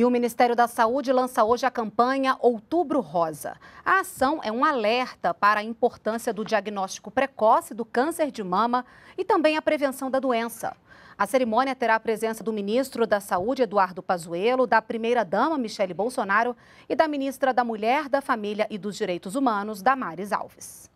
E o Ministério da Saúde lança hoje a campanha Outubro Rosa. A ação é um alerta para a importância do diagnóstico precoce do câncer de mama e também a prevenção da doença. A cerimônia terá a presença do ministro da Saúde, Eduardo Pazuello, da primeira-dama, Michele Bolsonaro, e da ministra da Mulher, da Família e dos Direitos Humanos, Damares Alves.